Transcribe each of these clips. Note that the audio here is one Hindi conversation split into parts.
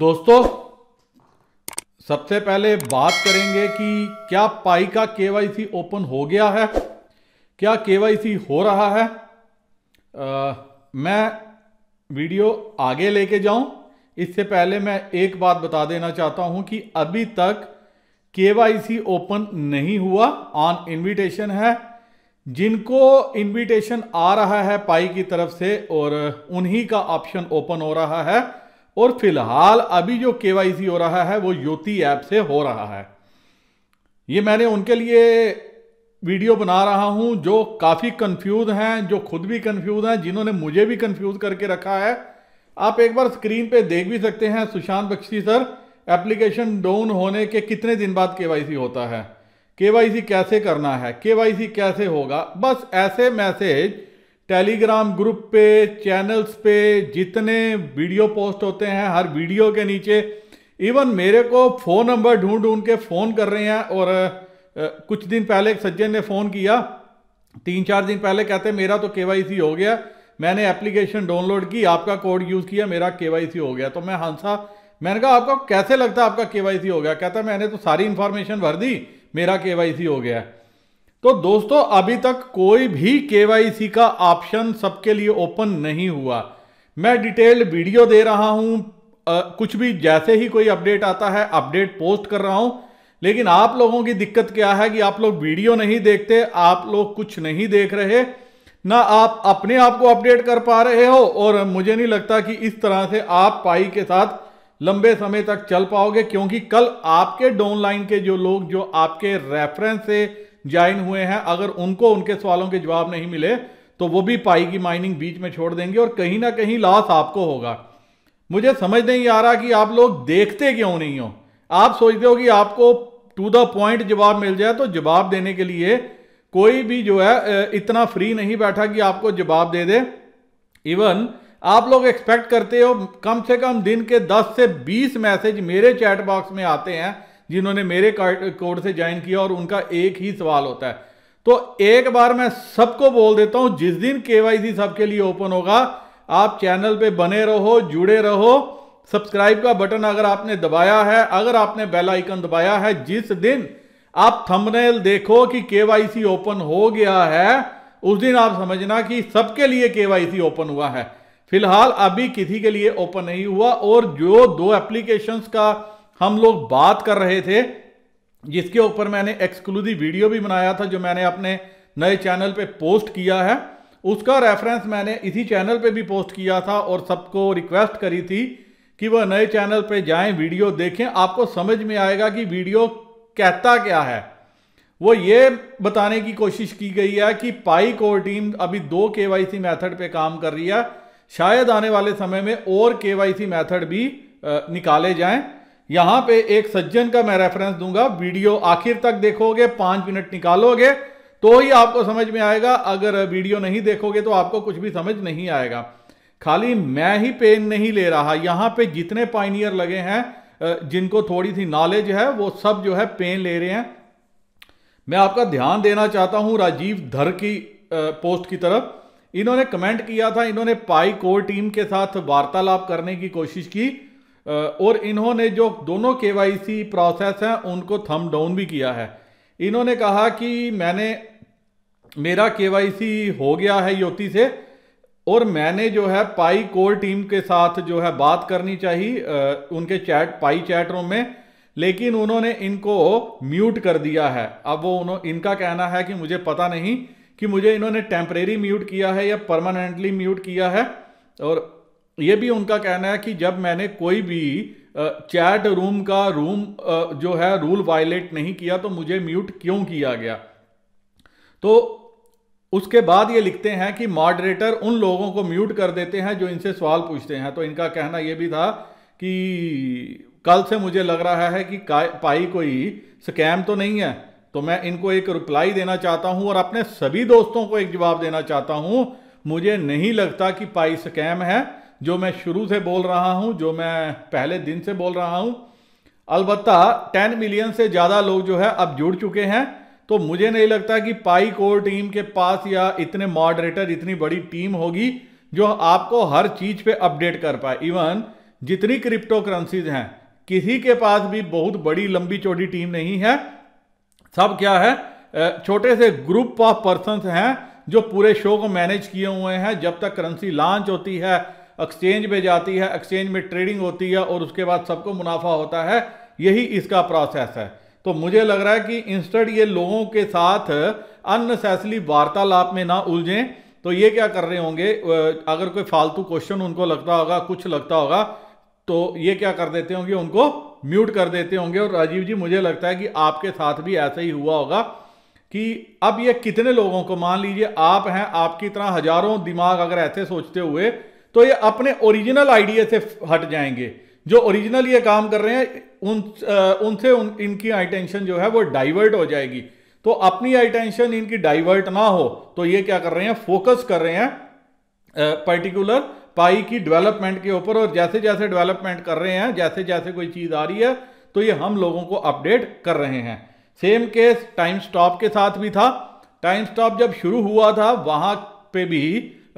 दोस्तों सबसे पहले बात करेंगे कि क्या पाई का केवाईसी ओपन हो गया है क्या केवाईसी हो रहा है आ, मैं वीडियो आगे लेके जाऊं इससे पहले मैं एक बात बता देना चाहता हूं कि अभी तक केवाईसी ओपन नहीं हुआ ऑन इनविटेशन है जिनको इनविटेशन आ रहा है पाई की तरफ से और उन्हीं का ऑप्शन ओपन हो रहा है और फिलहाल अभी जो के हो रहा है वो योति ऐप से हो रहा है ये मैंने उनके लिए वीडियो बना रहा हूं जो काफ़ी कंफ्यूज हैं जो खुद भी कंफ्यूज हैं जिन्होंने मुझे भी कंफ्यूज करके रखा है आप एक बार स्क्रीन पे देख भी सकते हैं Sushant Bakshi sir application down होने के कितने दिन बाद के होता है के कैसे करना है के कैसे होगा बस ऐसे मैसेज टेलीग्राम ग्रुप पे चैनल्स पे जितने वीडियो पोस्ट होते हैं हर वीडियो के नीचे इवन मेरे को फ़ोन नंबर ढूंढ ढूंढ के फ़ोन कर रहे हैं और आ, कुछ दिन पहले एक सज्जन ने फ़ोन किया तीन चार दिन पहले कहते मेरा तो के हो गया मैंने एप्लीकेशन डाउनलोड की आपका कोड यूज़ किया मेरा के हो गया तो मैं हंसा हाँ मैंने कहा आपको कैसे लगता है आपका के हो गया कहता मैंने तो सारी इन्फॉर्मेशन भर दी मेरा के हो गया है तो दोस्तों अभी तक कोई भी केवाईसी का ऑप्शन सबके लिए ओपन नहीं हुआ मैं डिटेल्ड वीडियो दे रहा हूं आ, कुछ भी जैसे ही कोई अपडेट आता है अपडेट पोस्ट कर रहा हूं लेकिन आप लोगों की दिक्कत क्या है कि आप लोग वीडियो नहीं देखते आप लोग कुछ नहीं देख रहे ना आप अपने आप को अपडेट कर पा रहे हो और मुझे नहीं लगता कि इस तरह से आप पाई के साथ लंबे समय तक चल पाओगे क्योंकि कल आपके डाउनलाइन के जो लोग जो आपके रेफरेंस से ज्वाइन हुए हैं अगर उनको उनके सवालों के जवाब नहीं मिले तो वो भी पाई की माइनिंग बीच में छोड़ देंगे और कहीं ना कहीं लॉस आपको होगा मुझे समझ नहीं आ रहा कि आप लोग देखते क्यों नहीं हो आप सोचते हो कि आपको टू द पॉइंट जवाब मिल जाए तो जवाब देने के लिए कोई भी जो है इतना फ्री नहीं बैठा कि आपको जवाब दे दे इवन आप लोग एक्सपेक्ट करते हो कम से कम दिन के 10 से 20 मैसेज मेरे चैट बॉक्स में आते हैं जिन्होंने मेरे कोड से ज्वाइन किया और उनका एक ही सवाल होता है तो एक बार मैं सबको बोल देता हूं जिस दिन केवाईसी सबके लिए ओपन होगा आप चैनल पे बने रहो जुड़े रहो सब्सक्राइब का बटन अगर आपने दबाया है अगर आपने बेल आइकन दबाया है जिस दिन आप थंबनेल देखो कि केवाईसी ओपन हो गया है उस दिन आप समझना कि सबके लिए केवाईसी ओपन हुआ है फिलहाल अभी किसी के लिए ओपन नहीं हुआ और जो दो एप्लीकेशन का हम लोग बात कर रहे थे जिसके ऊपर मैंने एक्सक्लूसिव वीडियो भी बनाया था जो मैंने अपने नए चैनल पे पोस्ट किया है उसका रेफरेंस मैंने इसी चैनल पे भी पोस्ट किया था और सबको रिक्वेस्ट करी थी कि वह नए चैनल पे जाएं वीडियो देखें आपको समझ में आएगा कि वीडियो कहता क्या है वो ये बताने की कोशिश की गई है कि पाई कोर टीम अभी दो के वाई सी मैथड पर काम कर रही है शायद आने वाले समय में और के वाई सी मैथड भी निकाले जाएं यहां पे एक सज्जन का मैं रेफरेंस दूंगा वीडियो आखिर तक देखोगे पांच मिनट निकालोगे तो ही आपको समझ में आएगा अगर वीडियो नहीं देखोगे तो आपको कुछ भी समझ नहीं आएगा खाली मैं ही पेन नहीं ले रहा यहां पे जितने पाइनियर लगे हैं जिनको थोड़ी सी नॉलेज है वो सब जो है पेन ले रहे हैं मैं आपका ध्यान देना चाहता हूं राजीव धर की पोस्ट की तरफ इन्होंने कमेंट किया था इन्होंने पाई कोर टीम के साथ वार्तालाप करने की कोशिश की और इन्होंने जो दोनों के प्रोसेस हैं उनको थम डाउन भी किया है इन्होंने कहा कि मैंने मेरा के हो गया है योति से और मैंने जो है पाई कोर टीम के साथ जो है बात करनी चाहिए उनके चैट पाई चैट रूम में लेकिन उन्होंने इनको म्यूट कर दिया है अब वो उन्होंने इनका कहना है कि मुझे पता नहीं कि मुझे इन्होंने टेम्परेरी म्यूट किया है या परमानेंटली म्यूट किया है और ये भी उनका कहना है कि जब मैंने कोई भी चैट रूम का रूम जो है रूल वायलेट नहीं किया तो मुझे म्यूट क्यों किया गया तो उसके बाद ये लिखते हैं कि मॉडरेटर उन लोगों को म्यूट कर देते हैं जो इनसे सवाल पूछते हैं तो इनका कहना यह भी था कि कल से मुझे लग रहा है कि पाई कोई स्कैम तो नहीं है तो मैं इनको एक रिप्लाई देना चाहता हूं और अपने सभी दोस्तों को एक जवाब देना चाहता हूं मुझे नहीं लगता कि पाई स्कैम है जो मैं शुरू से बोल रहा हूँ जो मैं पहले दिन से बोल रहा हूँ अलबत् टेन मिलियन से ज़्यादा लोग जो है अब जुड़ चुके हैं तो मुझे नहीं लगता कि पाई कोर टीम के पास या इतने मॉडरेटर इतनी बड़ी टीम होगी जो आपको हर चीज़ पे अपडेट कर पाए इवन जितनी क्रिप्टो करेंसीज हैं किसी के पास भी बहुत बड़ी लंबी चौड़ी टीम नहीं है सब क्या है छोटे से ग्रुप ऑफ पर्सन हैं जो पूरे शो को मैनेज किए हुए हैं जब तक करेंसी लॉन्च होती है एक्सचेंज में जाती है एक्सचेंज में ट्रेडिंग होती है और उसके बाद सबको मुनाफा होता है यही इसका प्रोसेस है तो मुझे लग रहा है कि इंस्टेंट ये लोगों के साथ अननेसेसली वार्तालाप में ना उलझें तो ये क्या कर रहे होंगे अगर कोई फालतू क्वेश्चन उनको लगता होगा कुछ लगता होगा तो ये क्या कर देते होंगे उनको म्यूट कर देते होंगे और राजीव जी मुझे लगता है कि आपके साथ भी ऐसा ही हुआ होगा कि अब ये कितने लोगों को मान लीजिए आप हैं आपकी तरह हजारों दिमाग अगर ऐसे सोचते हुए तो ये अपने ओरिजिनल आइडिया से हट जाएंगे जो ओरिजिनल ये काम कर रहे हैं उन उनसे उन इनकी अटेंशन जो है वो डाइवर्ट हो जाएगी तो अपनी अटेंशन इनकी डाइवर्ट ना हो तो ये क्या कर रहे हैं फोकस कर रहे हैं पर्टिकुलर पाई की डेवलपमेंट के ऊपर और जैसे जैसे डेवलपमेंट कर रहे हैं जैसे जैसे कोई चीज़ आ रही है तो ये हम लोगों को अपडेट कर रहे हैं सेम केस टाइम स्टॉप के साथ भी था टाइम स्टॉप जब शुरू हुआ था वहाँ पे भी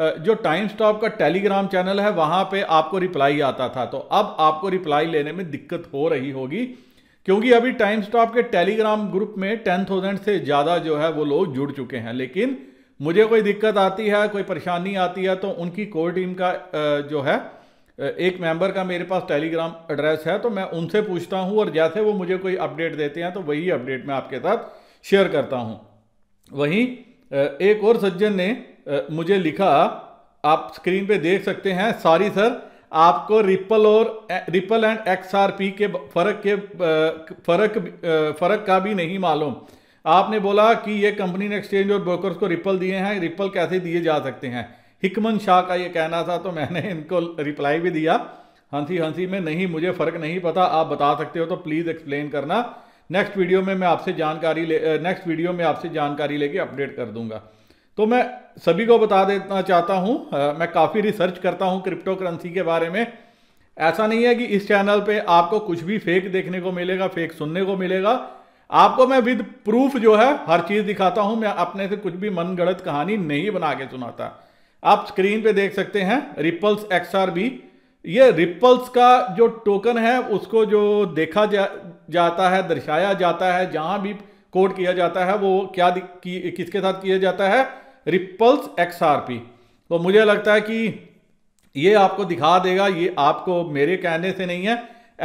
जो टाइम स्टॉप का टेलीग्राम चैनल है वहाँ पे आपको रिप्लाई आता था तो अब आपको रिप्लाई लेने में दिक्कत हो रही होगी क्योंकि अभी टाइम स्टॉप के टेलीग्राम ग्रुप में टेन थाउजेंड से ज़्यादा जो है वो लोग जुड़ चुके हैं लेकिन मुझे कोई दिक्कत आती है कोई परेशानी आती है तो उनकी कोर टीम का जो है एक मेंबर का मेरे पास टेलीग्राम एड्रेस है तो मैं उनसे पूछता हूं और जैसे वो मुझे कोई अपडेट देते हैं तो वही अपडेट मैं आपके साथ शेयर करता हूं वहीं एक और सज्जन ने मुझे लिखा आप स्क्रीन पे देख सकते हैं सॉरी सर आपको रिपल और रिपल एंड एक्सआरपी के फर्क के फर्क फर्क का भी नहीं मालूम आपने बोला कि ये कंपनी ने एक्सचेंज और ब्रोकर्स को रिपल दिए हैं रिपल कैसे दिए जा सकते हैं हिकमन शाह का ये कहना था तो मैंने इनको रिप्लाई भी दिया हंसी हंसी में नहीं मुझे फ़र्क नहीं पता आप बता सकते हो तो प्लीज़ एक्सप्लेन करना नेक्स्ट वीडियो में मैं आपसे जानकारी ले नेक्स्ट वीडियो में आपसे जानकारी लेके अपडेट कर दूंगा तो मैं सभी को बता देना चाहता हूँ मैं काफ़ी रिसर्च करता हूँ क्रिप्टो करेंसी के बारे में ऐसा नहीं है कि इस चैनल पे आपको कुछ भी फेक देखने को मिलेगा फेक सुनने को मिलेगा आपको मैं विद प्रूफ जो है हर चीज़ दिखाता हूँ मैं अपने से कुछ भी मन कहानी नहीं बना के सुनाता आप स्क्रीन पे देख सकते हैं रिपल्स एक्स ये रिपल्स का जो टोकन है उसको जो देखा जा, जाता है दर्शाया जाता है जहाँ भी कोड किया जाता है वो क्या कि, किसके साथ किया जाता है रिपल्स एक्सआरपी तो मुझे लगता है कि ये आपको दिखा देगा ये आपको मेरे कहने से नहीं है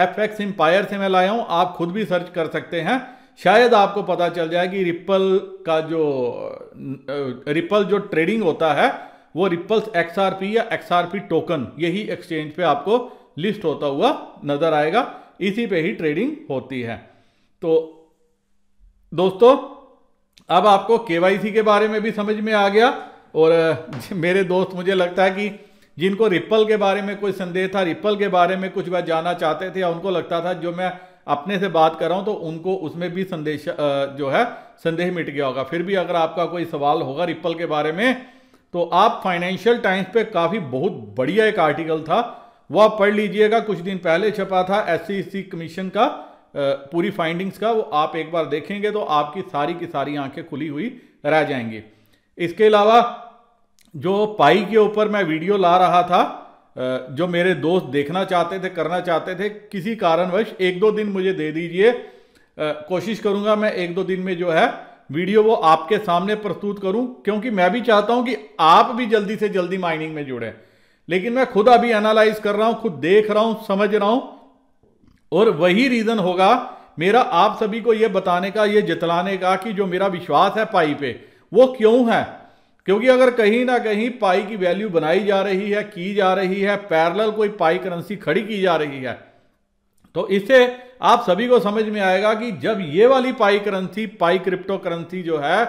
एफ एक्स एम्पायर से मैं लाया हूँ आप खुद भी सर्च कर सकते हैं शायद आपको पता चल जाए कि रिपल का जो रिपल जो ट्रेडिंग होता है वो रिपल्स एक्सआरपी या एक्सआरपी टोकन यही एक्सचेंज पे आपको लिस्ट होता हुआ नजर आएगा इसी पे ही ट्रेडिंग होती है तो दोस्तों अब आपको के के बारे में भी समझ में आ गया और मेरे दोस्त मुझे लगता है कि जिनको रिपल के बारे में कोई संदेह था रिपल के बारे में कुछ वह जानना चाहते थे या उनको लगता था जो मैं अपने से बात कर रहा हूं तो उनको उसमें भी संदेश जो है संदेह मिट गया होगा फिर भी अगर आपका कोई सवाल होगा रिपल के बारे में तो आप फाइनेंशियल टाइम्स पे काफ़ी बहुत बढ़िया एक आर्टिकल था वह पढ़ लीजिएगा कुछ दिन पहले छपा था एस कमीशन का पूरी फाइंडिंग्स का वो आप एक बार देखेंगे तो आपकी सारी की सारी आंखें खुली हुई रह जाएंगी इसके अलावा जो पाई के ऊपर मैं वीडियो ला रहा था जो मेरे दोस्त देखना चाहते थे करना चाहते थे किसी कारणवश एक दो दिन मुझे दे दीजिए कोशिश करूंगा मैं एक दो दिन में जो है वीडियो वो आपके सामने प्रस्तुत करूं क्योंकि मैं भी चाहता हूं कि आप भी जल्दी से जल्दी माइनिंग में जुड़े लेकिन मैं खुद अभी एनालाइज कर रहा हूं खुद देख रहा हूं समझ रहा हूं और वही रीज़न होगा मेरा आप सभी को ये बताने का ये जतलाने का कि जो मेरा विश्वास है पाई पे वो क्यों है क्योंकि अगर कहीं ना कहीं पाई की वैल्यू बनाई जा रही है की जा रही है पैरेलल कोई पाई करेंसी खड़ी की जा रही है तो इससे आप सभी को समझ में आएगा कि जब ये वाली Pi currency Pi crypto currency जो है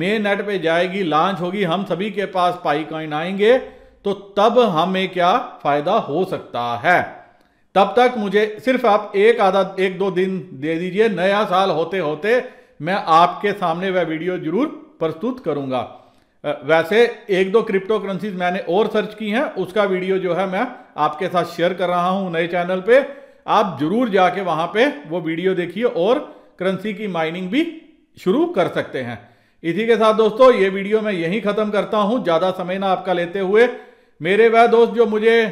मे नेट पे जाएगी लॉन्च होगी हम सभी के पास पाई कॉइन आएंगे तो तब हमें क्या फायदा हो सकता है तब तक मुझे सिर्फ आप एक आधा एक दो दिन दे दीजिए नया साल होते होते मैं आपके सामने वह वीडियो जरूर प्रस्तुत करूंगा वैसे एक दो क्रिप्टो करेंसीज मैंने और सर्च की हैं उसका वीडियो जो है मैं आपके साथ शेयर कर रहा हूं नए चैनल पे आप जरूर जाके वहां पे वो वीडियो देखिए और करेंसी की माइनिंग भी शुरू कर सकते हैं इसी के साथ दोस्तों ये वीडियो मैं यहीं ख़त्म करता हूँ ज़्यादा समय ना आपका लेते हुए मेरे वह दोस्त जो मुझे आ,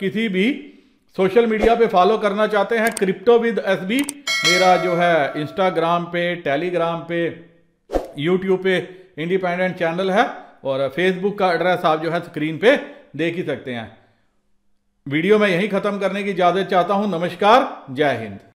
किसी भी सोशल मीडिया पे फॉलो करना चाहते हैं क्रिप्टो विद एस मेरा जो है इंस्टाग्राम पे टेलीग्राम पे यूट्यूब पे इंडिपेंडेंट चैनल है और फेसबुक का एड्रेस आप जो है स्क्रीन पे देख ही सकते हैं वीडियो में यही खत्म करने की इजाजत चाहता हूं नमस्कार जय हिंद